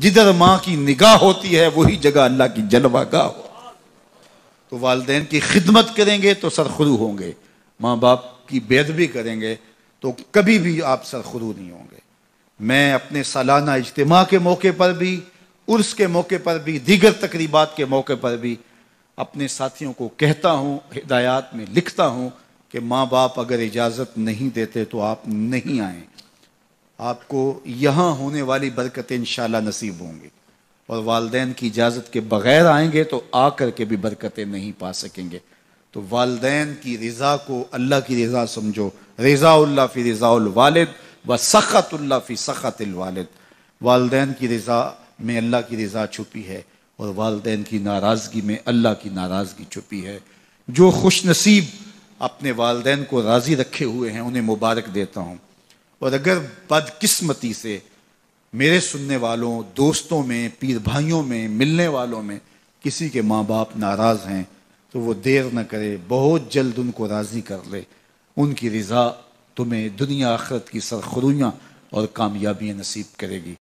जिधर माँ की निगाह होती है वही जगह अल्लाह की जलवा गाह हो तो वालदेन की खिदमत करेंगे तो सरखरू होंगे माँ बाप की बेदबी करेंगे तो कभी भी आप सरखरू नहीं होंगे मैं अपने सालाना इज्तम के मौके पर भी उर्स के मौके पर भी दीगर तकरीबा के मौके पर भी अपने साथियों को कहता हूँ हिदायत में लिखता हूँ कि माँ बाप अगर इजाज़त नहीं देते तो आप नहीं आएँ आपको यहाँ होने वाली बरकतें इन नसीब होंगी और वालदेन की इजाज़त के बग़ैर आएंगे तो आकर के भी बरकतें नहीं पा सकेंगे तो वालदेन की रज़ा को अल्लाह की रज़ा समझो रज़ाउल्ला फ़ी रज़ाउल व सख़तुल्ला फ़ी सख़तिल वालिद वालदेन की रज़ा में अल्लाह की रज़ा छुपी है और वालदेन की नाराज़गी में अल्लाह की नाराज़गी छुपी है जो खुश नसीब अपने वालदेन को राज़ी रखे हुए हैं उन्हें मुबारक देता हूँ और अगर बदकिस्मती से मेरे सुनने वालों दोस्तों में पीर भाइयों में मिलने वालों में किसी के माँ बाप नाराज़ हैं तो वो देर न करे बहुत जल्द उनको राज़ी कर ले उनकी रज़ा तुम्हें दुनिया आखरत की सरखरुयाँ और कामयाबियाँ नसीब करेगी